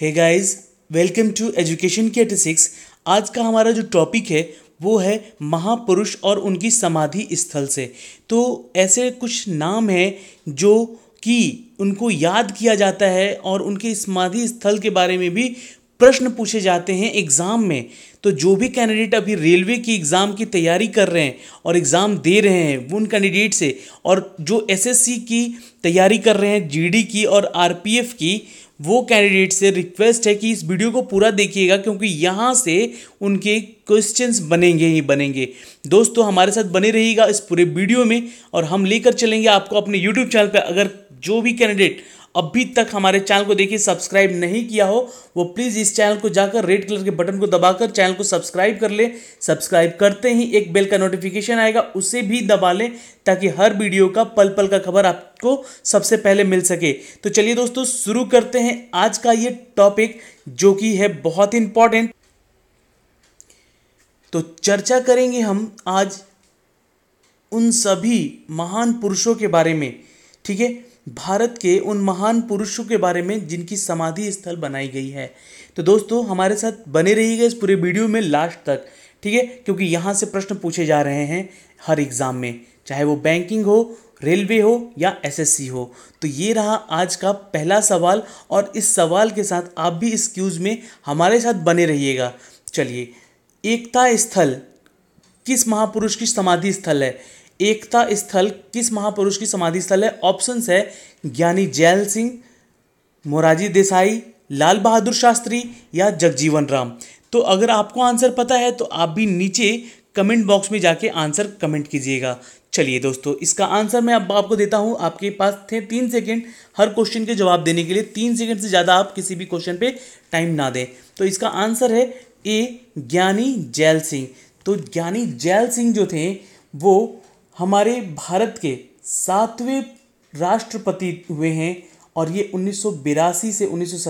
hey guys welcome to education K six आज का हमारा जो टॉपिक है वो है महापुरुष और उनकी समाधि स्थल से तो ऐसे कुछ नाम हैं जो कि उनको याद किया जाता है और उनके समाधि स्थल के बारे में भी प्रश्न पूछे जाते हैं एग्ज़ाम में तो जो भी कैंडिडेट अभी रेलवे की एग्ज़ाम की तैयारी कर रहे हैं और एग्ज़ाम दे रहे हैं उन कैंडिडेट से और जो एसएससी की तैयारी कर रहे हैं जीडी की और आरपीएफ की वो कैंडिडेट से रिक्वेस्ट है कि इस वीडियो को पूरा देखिएगा क्योंकि यहाँ से उनके क्वेश्चंस बनेंगे ही बनेंगे दोस्तों हमारे साथ बने रहिएगा इस पूरे वीडियो में और हम लेकर चलेंगे आपको अपने यूट्यूब चैनल पर अगर जो भी कैंडिडेट अभी तक हमारे चैनल को देखिए सब्सक्राइब नहीं किया हो वो प्लीज़ इस चैनल को जाकर रेड कलर के बटन को दबाकर चैनल को सब्सक्राइब कर ले सब्सक्राइब करते ही एक बेल का नोटिफिकेशन आएगा उसे भी दबा लें ताकि हर वीडियो का पल पल का खबर आपको सबसे पहले मिल सके तो चलिए दोस्तों शुरू करते हैं आज का ये टॉपिक जो कि है बहुत इंपॉर्टेंट तो चर्चा करेंगे हम आज उन सभी महान पुरुषों के बारे में ठीक है भारत के उन महान पुरुषों के बारे में जिनकी समाधि स्थल बनाई गई है तो दोस्तों हमारे साथ बने रहिएगा इस पूरे वीडियो में लास्ट तक ठीक है क्योंकि यहाँ से प्रश्न पूछे जा रहे हैं हर एग्ज़ाम में चाहे वो बैंकिंग हो रेलवे हो या एसएससी हो तो ये रहा आज का पहला सवाल और इस सवाल के साथ आप भी इस क्यूज में हमारे साथ बने रहिएगा चलिए एकता स्थल किस महापुरुष की समाधि स्थल है एकता स्थल किस महापुरुष की समाधि स्थल है ऑप्शंस है ज्ञानी जैल सिंह मोराजी देसाई लाल बहादुर शास्त्री या जगजीवन राम तो अगर आपको आंसर पता है तो आप भी नीचे कमेंट बॉक्स में जाके आंसर कमेंट कीजिएगा चलिए दोस्तों इसका आंसर मैं अब आपको देता हूँ आपके पास थे तीन सेकंड हर क्वेश्चन के जवाब देने के लिए तीन सेकंड से ज़्यादा आप किसी भी क्वेश्चन पे टाइम ना दें तो इसका आंसर है ए ज्ञानी जैल सिंह तो ज्ञानी जैल सिंह जो थे वो हमारे भारत के सातवें राष्ट्रपति हुए हैं और ये उन्नीस से उन्नीस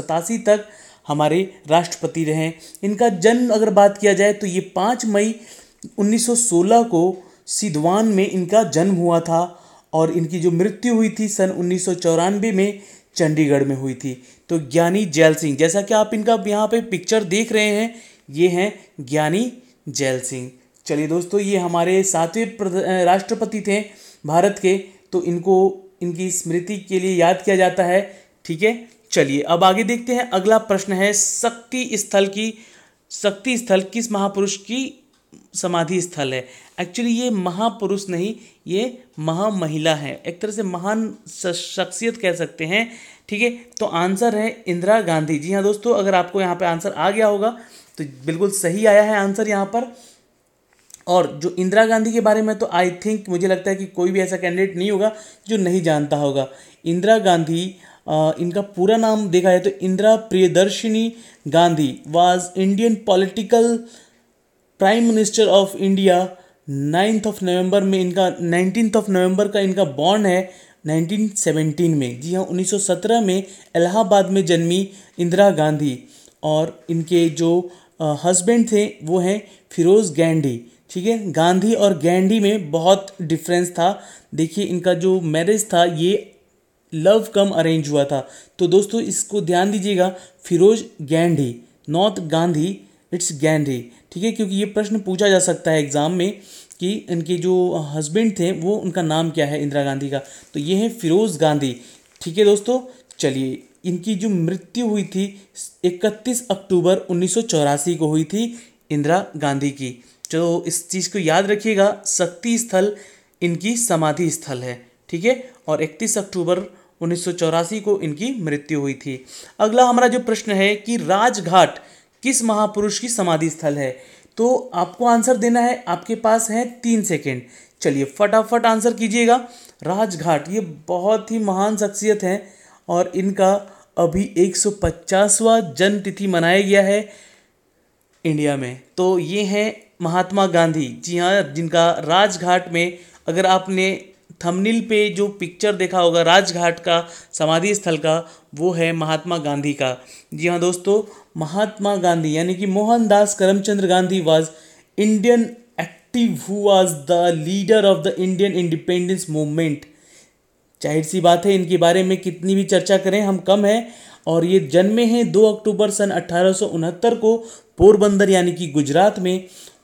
तक हमारे राष्ट्रपति रहे इनका जन्म अगर बात किया जाए तो ये पाँच मई 1916 को सिद्वान में इनका जन्म हुआ था और इनकी जो मृत्यु हुई थी सन उन्नीस में चंडीगढ़ में हुई थी तो ज्ञानी जैल सिंह जैसा कि आप इनका यहाँ पे पिक्चर देख रहे हैं ये हैं ज्ञानी जैल सिंह चलिए दोस्तों ये हमारे सातवें राष्ट्रपति थे भारत के तो इनको इनकी स्मृति के लिए याद किया जाता है ठीक है चलिए अब आगे देखते हैं अगला प्रश्न है शक्ति स्थल की शक्ति स्थल किस महापुरुष की समाधि स्थल है एक्चुअली ये महापुरुष नहीं ये महा महिला है एक तरह से महान शख्सियत कह सकते हैं ठीक है तो आंसर है इंदिरा गांधी जी हाँ दोस्तों अगर आपको यहाँ पे आंसर आ गया होगा तो बिल्कुल सही आया है आंसर यहाँ पर और जो इंदिरा गांधी के बारे में तो आई थिंक मुझे लगता है कि कोई भी ऐसा कैंडिडेट नहीं होगा जो नहीं जानता होगा इंदिरा गांधी इनका पूरा नाम देखा जाए तो Indira Priyadarshini Gandhi was Indian political prime minister of India ninth of November में इनका नाइनटीन ऑफ नवंबर का इनका बॉन्ड है 1917 में जी हाँ 1917 में इलाहाबाद में जन्मी इंदिरा गांधी और इनके जो हस्बैंड थे वो हैं फिरोज़ गैंडी ठीक है गांधी और गैंडी में बहुत डिफरेंस था देखिए इनका जो मैरिज था ये लव कम अरेंज हुआ था तो दोस्तों इसको ध्यान दीजिएगा फिरोज गैंडी नॉट गांधी इट्स गैंडी ठीक है क्योंकि ये प्रश्न पूछा जा सकता है एग्ज़ाम में कि इनके जो हस्बैंड थे वो उनका नाम क्या है इंदिरा गांधी का तो ये है फिरोज़ गांधी ठीक है दोस्तों चलिए इनकी जो मृत्यु हुई थी 31 अक्टूबर उन्नीस को हुई थी इंदिरा गांधी की तो इस चीज़ को याद रखिएगा शक्ति स्थल इनकी समाधि स्थल है ठीक है और इकतीस अक्टूबर उन्नीस को इनकी मृत्यु हुई थी अगला हमारा जो प्रश्न है कि राजघाट किस महापुरुष की समाधि स्थल है तो आपको आंसर देना है आपके पास है तीन सेकेंड चलिए फटाफट आंसर कीजिएगा राजघाट ये बहुत ही महान शख्सियत हैं और इनका अभी 150वां जन्मतिथि मनाया गया है इंडिया में तो ये हैं महात्मा गांधी जी हाँ जिनका राजघाट में अगर आपने थंबनेल पे जो पिक्चर देखा होगा राजघाट का समाधि स्थल का वो है महात्मा गांधी का जी हाँ दोस्तों महात्मा गांधी यानी कि Mohandas Karamchandra Gandhi was Indian active who was the leader of the Indian independence movement जाहिर सी बात है इनके बारे में कितनी भी चर्चा करें हम कम हैं और ये जन्मे हैं दो अक्टूबर सन अट्ठारह को पोरबंदर यानी कि गुजरात में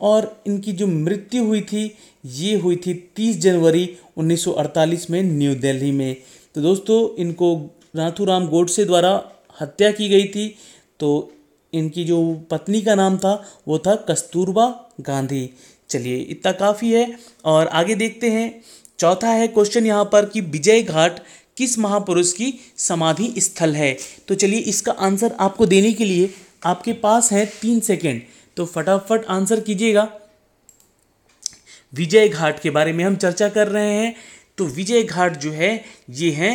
और इनकी जो मृत्यु हुई थी ये हुई थी 30 जनवरी 1948 में न्यू दिल्ली में तो दोस्तों इनको नाथूराम गोडसे द्वारा हत्या की गई थी तो इनकी जो पत्नी का नाम था वो था कस्तूरबा गांधी चलिए इतना काफ़ी है और आगे देखते हैं चौथा है क्वेश्चन यहाँ पर कि विजय घाट किस महापुरुष की समाधि स्थल है तो चलिए इसका आंसर आपको देने के लिए आपके पास है तीन सेकेंड तो फटाफट आंसर कीजिएगा विजय घाट के बारे में हम चर्चा कर रहे हैं तो विजय घाट जो है ये है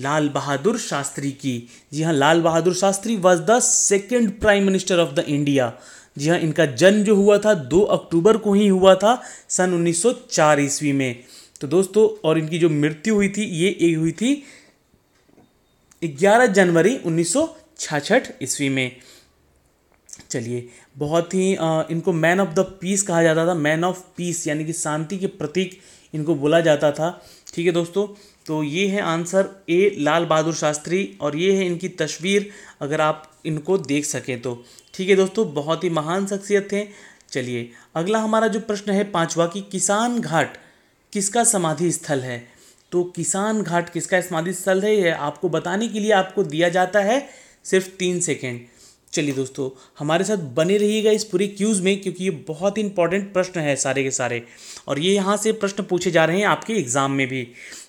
लाल बहादुर शास्त्री की जी हाँ Lal Bahadur Shastri was the second prime minister of the India जी हाँ इनका जन्म जो हुआ था दो अक्टूबर को ही हुआ था सन 1904 ईस्वी में तो दोस्तों और इनकी जो मृत्यु हुई थी ये एक हुई थी 11 जनवरी उन्नीस ईस्वी में चलिए बहुत ही इनको मैन ऑफ द पीस कहा जाता था मैन ऑफ पीस यानी कि शांति के प्रतीक इनको बोला जाता था ठीक है दोस्तों तो ये है आंसर ए लाल बहादुर शास्त्री और ये है इनकी तस्वीर अगर आप इनको देख सकें तो ठीक है दोस्तों बहुत ही महान शख्सियत थे चलिए अगला हमारा जो प्रश्न है पांचवा कि किसान घाट किसका समाधि स्थल है तो किसान घाट किसका समाधि स्थल है यह आपको बताने के लिए आपको दिया जाता है सिर्फ तीन सेकेंड चलिए दोस्तों हमारे साथ बने रहिएगा इस पूरे क्यूज़ में क्योंकि ये बहुत ही इंपॉर्टेंट प्रश्न है सारे के सारे और ये यहाँ से प्रश्न पूछे जा रहे हैं आपके एग्ज़ाम में भी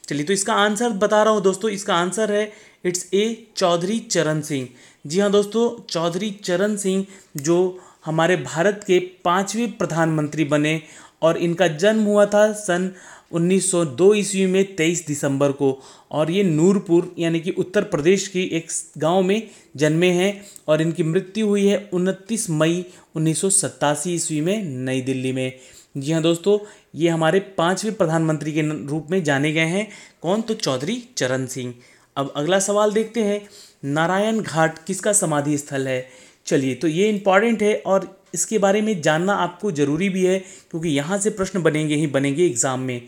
चलिए तो इसका आंसर बता रहा हूँ दोस्तों इसका आंसर है इट्स ए चौधरी चरण सिंह जी हाँ दोस्तों चौधरी चरण सिंह जो हमारे भारत के पाँचवें प्रधानमंत्री बने और इनका जन्म हुआ था सन 1902 ईस्वी में 23 दिसंबर को और ये नूरपुर यानी कि उत्तर प्रदेश की एक गांव में जन्मे हैं और इनकी मृत्यु हुई है 29 मई उन्नीस ईस्वी में नई दिल्ली में जी हाँ दोस्तों ये हमारे पाँचवें प्रधानमंत्री के रूप में जाने गए हैं कौन तो चौधरी चरण सिंह अब अगला सवाल देखते हैं नारायण घाट किसका समाधि स्थल है चलिए तो ये इम्पॉर्टेंट है और इसके बारे में जानना आपको ज़रूरी भी है क्योंकि यहाँ से प्रश्न बनेंगे ही बनेंगे एग्ज़ाम में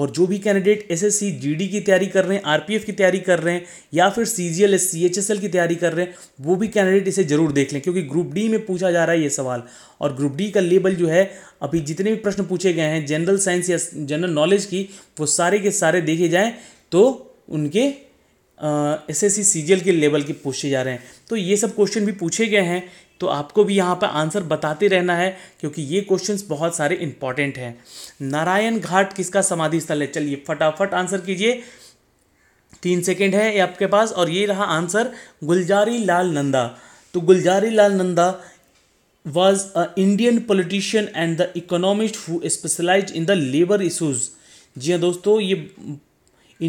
और जो भी कैंडिडेट एस एस की तैयारी कर रहे हैं आरपीएफ की तैयारी कर रहे हैं या फिर सीजीएल सीएचएसएल की तैयारी कर रहे हैं वो भी कैंडिडेट इसे ज़रूर देख लें क्योंकि ग्रुप डी में पूछा जा रहा है ये सवाल और ग्रुप डी का लेबल जो है अभी जितने भी प्रश्न पूछे गए हैं जनरल साइंस या जनरल नॉलेज की वो सारे के सारे देखे जाएँ तो उनके एस एस सी के लेवल के पूछे जा रहे हैं तो ये सब क्वेश्चन भी पूछे गए हैं तो आपको भी यहाँ पर आंसर बताते रहना है क्योंकि ये क्वेश्चन बहुत सारे इंपॉर्टेंट हैं नारायण घाट किसका समाधि स्थल है चलिए फटाफट आंसर कीजिए तीन सेकेंड है आपके पास और ये रहा आंसर गुलजारी लाल नंदा तो Gulzari Lal Nanda was a Indian politician and the economist who specialise in the labour issues जी हाँ दोस्तों ये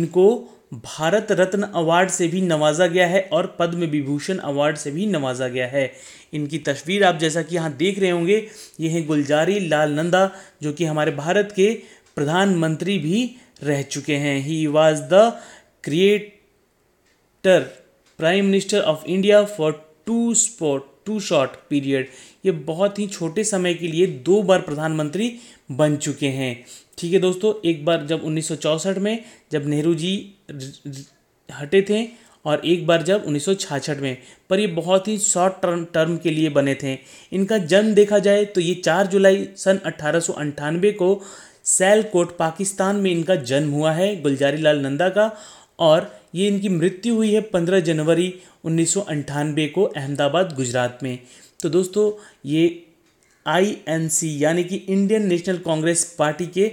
इनको भारत रत्न अवार्ड से भी नवाजा गया है और पद्म विभूषण अवार्ड से भी नवाजा गया है इनकी तस्वीर आप जैसा कि यहाँ देख रहे होंगे ये हैं गुलजारी लाल नंदा जो कि हमारे भारत के प्रधानमंत्री भी रह चुके हैं he was the creator prime minister of India for two spot two short period ये बहुत ही छोटे समय के लिए दो बार प्रधानमंत्री बन चुके हैं ठीक है दोस्तों एक बार जब 1964 में जब नेहरू जी हटे थे और एक बार जब 1966 में पर ये बहुत ही शॉर्ट टर्म टर्म के लिए बने थे इनका जन्म देखा जाए तो ये 4 जुलाई सन अट्ठारह को सैलकोट पाकिस्तान में इनका जन्म हुआ है गुलजारी लाल नंदा का और ये इनकी मृत्यु हुई है 15 जनवरी उन्नीस को अहमदाबाद गुजरात में तो दोस्तों ये आईएनसी यानी कि इंडियन नेशनल कांग्रेस पार्टी के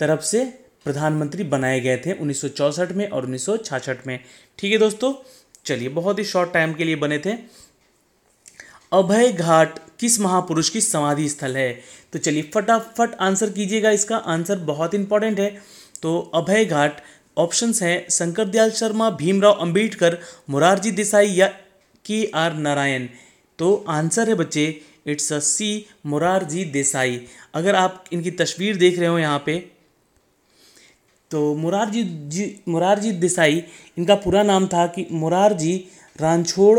तरफ से प्रधानमंत्री बनाए गए थे उन्नीस में और उन्नीस में ठीक है दोस्तों चलिए बहुत ही शॉर्ट टाइम के लिए बने थे अभय घाट किस महापुरुष की समाधि स्थल है तो चलिए फटाफट आंसर कीजिएगा इसका आंसर बहुत इंपॉर्टेंट है तो अभय घाट ऑप्शंस हैं शंकर दयाल शर्मा भीमराव अंबेडकर मुरारजी देसाई या के आर नारायण तो आंसर है बच्चे it's a C Morarji Desai अगर आप इनकी तस्वीर देख रहे हो यहाँ पे तो मुरारजी जी मुरारजी देसाई इनका पूरा नाम था कि Morarji Ranchhod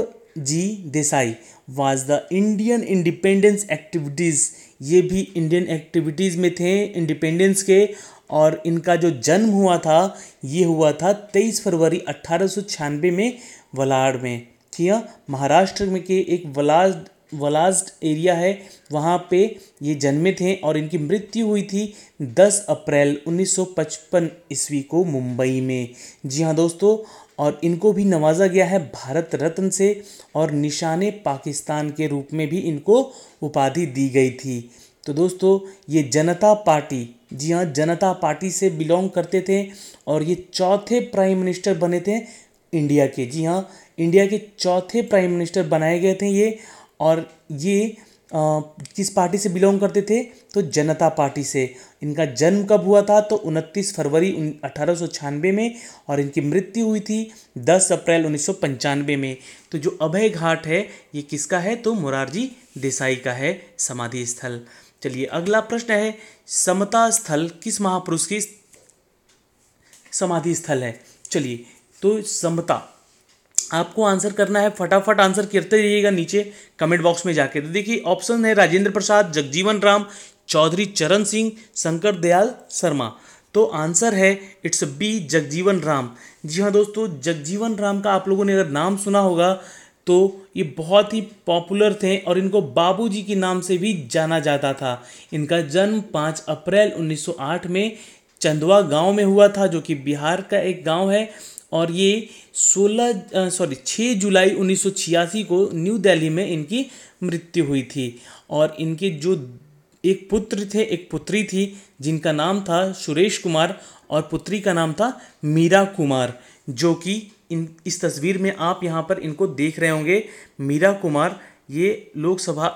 ji Desai was the Indian independence activities ये भी इंडियन एक्टिविटीज़ में थे इंडिपेंडेंस के और इनका जो जन्म हुआ था ये हुआ था तेईस फरवरी अट्ठारह में वलाड़ में ठीक है महाराष्ट्र में के एक वलाड़ वलास्ड एरिया है वहाँ पे ये जन्मे थे और इनकी मृत्यु हुई थी 10 अप्रैल 1955 ईस्वी को मुंबई में जी हाँ दोस्तों और इनको भी नवाजा गया है भारत रत्न से और निशाने पाकिस्तान के रूप में भी इनको उपाधि दी गई थी तो दोस्तों ये जनता पार्टी जी हाँ जनता पार्टी से बिलोंग करते थे और ये चौथे प्राइम मिनिस्टर बने थे इंडिया के जी हाँ इंडिया के चौथे प्राइम मिनिस्टर बनाए गए थे ये और ये किस पार्टी से बिलोंग करते थे तो जनता पार्टी से इनका जन्म कब हुआ था तो उनतीस फरवरी अठारह में और इनकी मृत्यु हुई थी 10 अप्रैल उन्नीस में तो जो अभय घाट है ये किसका है तो मुरारजी देसाई का है समाधि स्थल चलिए अगला प्रश्न है समता स्थल किस महापुरुष की समाधि स्थल है चलिए तो समता आपको आंसर करना है फटाफट आंसर करते रहिएगा नीचे कमेंट बॉक्स में जाके तो देखिए ऑप्शन है राजेंद्र प्रसाद जगजीवन राम चौधरी चरण सिंह शंकर दयाल शर्मा तो आंसर है इट्स बी जगजीवन राम जी हाँ दोस्तों जगजीवन राम का आप लोगों ने अगर नाम सुना होगा तो ये बहुत ही पॉपुलर थे और इनको बाबूजी के नाम से भी जाना जाता था इनका जन्म 5 अप्रैल 1908 में चंदवा गांव में हुआ था जो कि बिहार का एक गांव है और ये 16 सॉरी 6 जुलाई 1986 को न्यू दिल्ली में इनकी मृत्यु हुई थी और इनके जो एक पुत्र थे एक पुत्री थी जिनका नाम था सुरेश कुमार और पुत्री का नाम था मीरा कुमार जो कि इन इस तस्वीर में आप यहाँ पर इनको देख रहे होंगे मीरा कुमार ये लोकसभा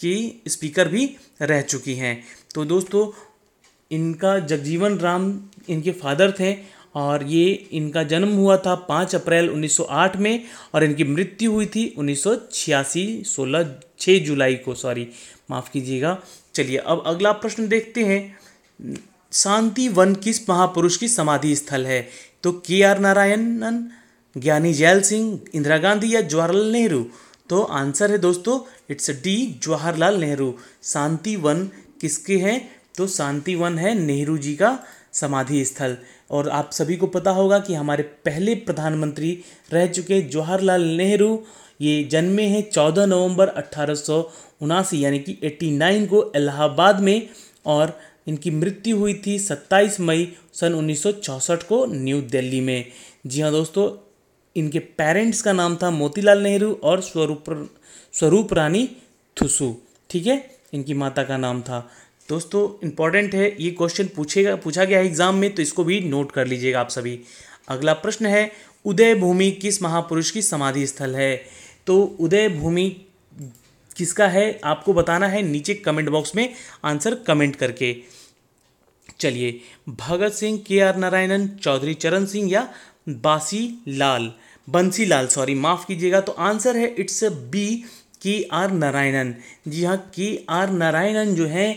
की स्पीकर भी रह चुकी हैं तो दोस्तों इनका जगजीवन राम इनके फादर थे और ये इनका जन्म हुआ था पाँच अप्रैल 1908 में और इनकी मृत्यु हुई थी 1986 सोलह छः जुलाई को सॉरी माफ़ कीजिएगा चलिए अब अगला प्रश्न देखते हैं शांति वन किस महापुरुष की समाधि स्थल है तो के आर नारायणन ज्ञानी जैल सिंह इंदिरा गांधी या जवाहरलाल नेहरू तो आंसर है दोस्तों इट्स डी जवाहरलाल नेहरू शांति वन किसके हैं तो शांति वन है नेहरू जी का समाधि स्थल और आप सभी को पता होगा कि हमारे पहले प्रधानमंत्री रह चुके जवाहरलाल नेहरू ये जन्मे हैं 14 नवंबर अट्ठारह यानी कि 89 को इलाहाबाद में और इनकी मृत्यु हुई थी 27 मई सन 1964 को न्यू दिल्ली में जी हाँ दोस्तों इनके पेरेंट्स का नाम था मोतीलाल नेहरू और स्वरूप स्वरूप रानी थुसू ठीक है इनकी माता का नाम था दोस्तों इंपॉर्टेंट है ये क्वेश्चन पूछेगा पूछा गया है एग्जाम में तो इसको भी नोट कर लीजिएगा आप सभी अगला प्रश्न है उदय भूमि किस महापुरुष की समाधि स्थल है तो उदय भूमि किसका है आपको बताना है नीचे कमेंट बॉक्स में आंसर कमेंट करके चलिए भगत सिंह के आर नारायणन चौधरी चरण सिंह या बासी लाल बंसी लाल सॉरी माफ़ कीजिएगा तो आंसर है it's B K R Narayanan जी हाँ के आर नारायणन जो हैं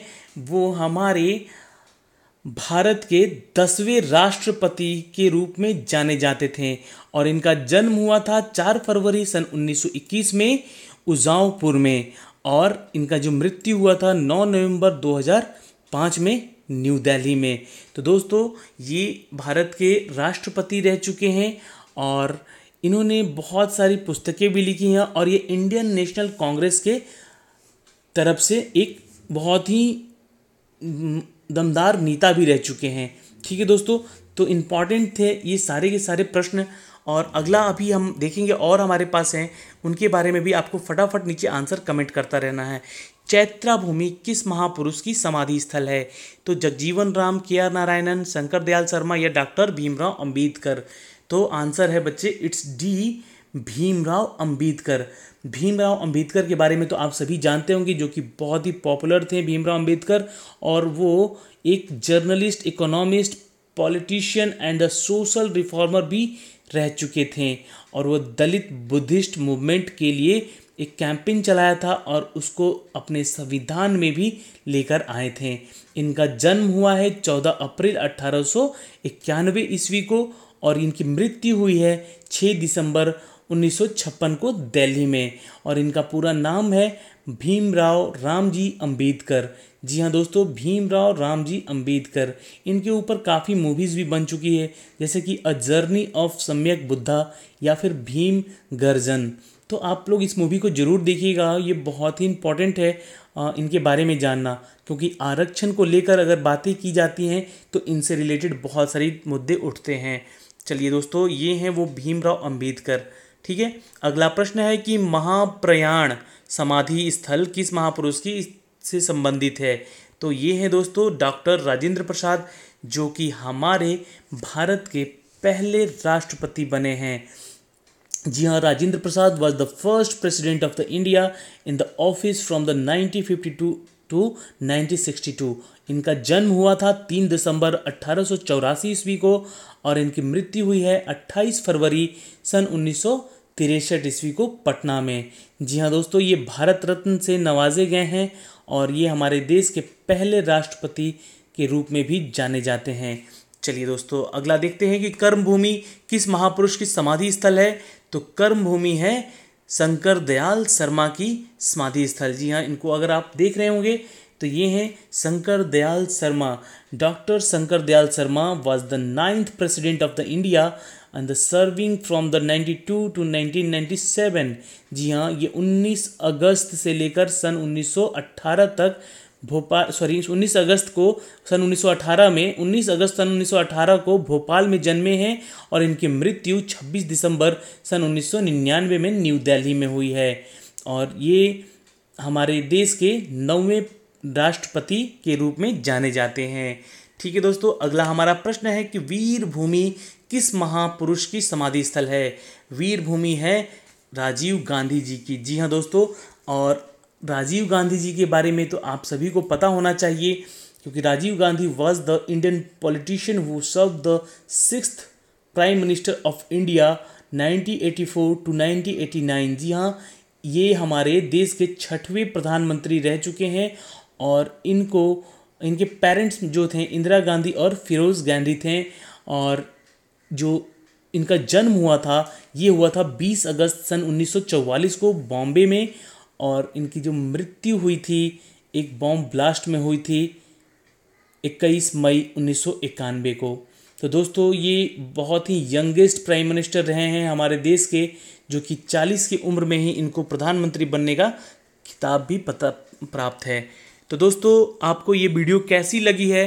वो हमारे भारत के दसवें राष्ट्रपति के रूप में जाने जाते थे और इनका जन्म हुआ था 4 फरवरी सन 1921 में उजावपुर में और इनका जो मृत्यु हुआ था 9 नवंबर 2005 में न्यू दिल्ली में तो दोस्तों ये भारत के राष्ट्रपति रह चुके हैं और इन्होंने बहुत सारी पुस्तकें भी लिखी हैं और ये इंडियन नेशनल कांग्रेस के तरफ से एक बहुत ही दमदार नेता भी रह चुके हैं ठीक है दोस्तों तो इम्पॉर्टेंट थे ये सारे के सारे प्रश्न और अगला अभी हम देखेंगे और हमारे पास हैं उनके बारे में भी आपको फटाफट नीचे आंसर कमेंट करता रहना है चैत्रा भूमि किस महापुरुष की समाधि स्थल है तो जगजीवन राम के आर नारायणन शंकर दयाल शर्मा या डॉक्टर भीमराव अंबेडकर तो आंसर है बच्चे इट्स डी भीमराव अंबेडकर भीमराव अंबेडकर के बारे में तो आप सभी जानते होंगे जो कि बहुत ही पॉपुलर थे भीमराव अंबेडकर और वो एक journalist economist politician and a social reformer भी रह चुके थे और वो दलित बुद्धिस्ट मूवमेंट के लिए एक कैंपेन चलाया था और उसको अपने संविधान में भी लेकर आए थे इनका जन्म हुआ है 14 अप्रैल अट्ठारह सौ ईस्वी को और इनकी मृत्यु हुई है 6 दिसंबर 1956 को दिल्ली में और इनका पूरा नाम है भीमराव रामजी अंबेडकर जी हाँ दोस्तों भीमराव रामजी अंबेडकर इनके ऊपर काफ़ी मूवीज़ भी बन चुकी है जैसे कि अ जर्नी ऑफ सम्यक बुद्धा या फिर भीम गर्जन तो आप लोग इस मूवी को ज़रूर देखिएगा ये बहुत ही इंपॉर्टेंट है इनके बारे में जानना क्योंकि आरक्षण को लेकर अगर बातें की जाती हैं तो इनसे रिलेटेड बहुत सारे मुद्दे उठते हैं चलिए दोस्तों ये हैं वो भीमराव अंबेडकर ठीक है अगला प्रश्न है कि महाप्रयाण समाधि स्थल किस महापुरुष की से संबंधित है तो ये है दोस्तों डॉक्टर राजेंद्र प्रसाद जो कि हमारे भारत के पहले राष्ट्रपति बने हैं जी हाँ Rajendra Prasad was the first president of the India in the office from the nineteen fifty two to nineteen sixty two इनका जन्म हुआ था तीन दिसंबर अट्ठारह ईस्वी को और इनकी मृत्यु हुई है अट्ठाईस फरवरी सन उन्नीस सौ तिरसठ ईस्वी को पटना में जी हाँ दोस्तों ये भारत रत्न से नवाजे गए हैं और ये हमारे देश के पहले राष्ट्रपति के रूप में भी जाने जाते हैं चलिए दोस्तों अगला देखते हैं कि कर्म भूमि किस महापुरुष की समाधि स्थल है तो कर्म भूमि है शंकर दयाल शर्मा की समाधि स्थल जी हाँ इनको अगर आप देख रहे होंगे तो ये हैं Shankar Dayal Sharma doctor Shankar Dayal Sharma was the ninth president of the India and the serving from the ninety two to seven जी हाँ ये 19 अगस्त से लेकर सन 1918 तक भोपाल सॉरी 19 अगस्त को सन 1918 में 19 अगस्त सन 1918 को भोपाल में जन्मे हैं और इनकी मृत्यु 26 दिसंबर सन 1999 में न्यू दिल्ली में हुई है और ये हमारे देश के नौवें राष्ट्रपति के रूप में जाने जाते हैं ठीक है दोस्तों अगला हमारा प्रश्न है कि वीर भूमि किस महापुरुष की समाधि स्थल है वीर भूमि है राजीव गांधी जी की जी हाँ दोस्तों और राजीव गांधी जी के बारे में तो आप सभी को पता होना चाहिए क्योंकि Rajiv Gandhi was the Indian politician who serve the six prime minister of India 1984 to 1989 जी हाँ ये हमारे देश के छठवें प्रधानमंत्री रह चुके हैं और इनको इनके पेरेंट्स जो थे इंदिरा गांधी और फिरोज़ गांधी थे और जो इनका जन्म हुआ था ये हुआ था 20 अगस्त सन 1944 को बॉम्बे में और इनकी जो मृत्यु हुई थी एक बॉम्ब ब्लास्ट में हुई थी इक्कीस मई उन्नीस को तो दोस्तों ये बहुत ही यंगेस्ट प्राइम मिनिस्टर रहे हैं हमारे देश के जो कि 40 की उम्र में ही इनको प्रधानमंत्री बनने का किताब भी पता प्राप्त है तो दोस्तों आपको ये वीडियो कैसी लगी है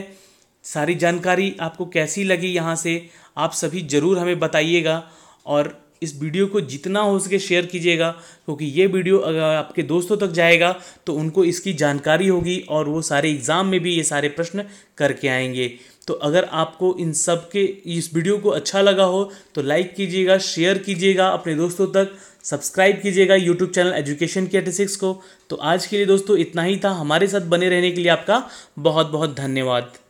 सारी जानकारी आपको कैसी लगी यहाँ से आप सभी ज़रूर हमें बताइएगा और इस वीडियो को जितना हो सके शेयर कीजिएगा क्योंकि ये वीडियो अगर आपके दोस्तों तक जाएगा तो उनको इसकी जानकारी होगी और वो सारे एग्ज़ाम में भी ये सारे प्रश्न करके आएंगे तो अगर आपको इन सब के इस वीडियो को अच्छा लगा हो तो लाइक कीजिएगा शेयर कीजिएगा अपने दोस्तों तक सब्सक्राइब कीजिएगा यूट्यूब चैनल एजुकेशन के एटी को तो आज के लिए दोस्तों इतना ही था हमारे साथ बने रहने के लिए आपका बहुत बहुत धन्यवाद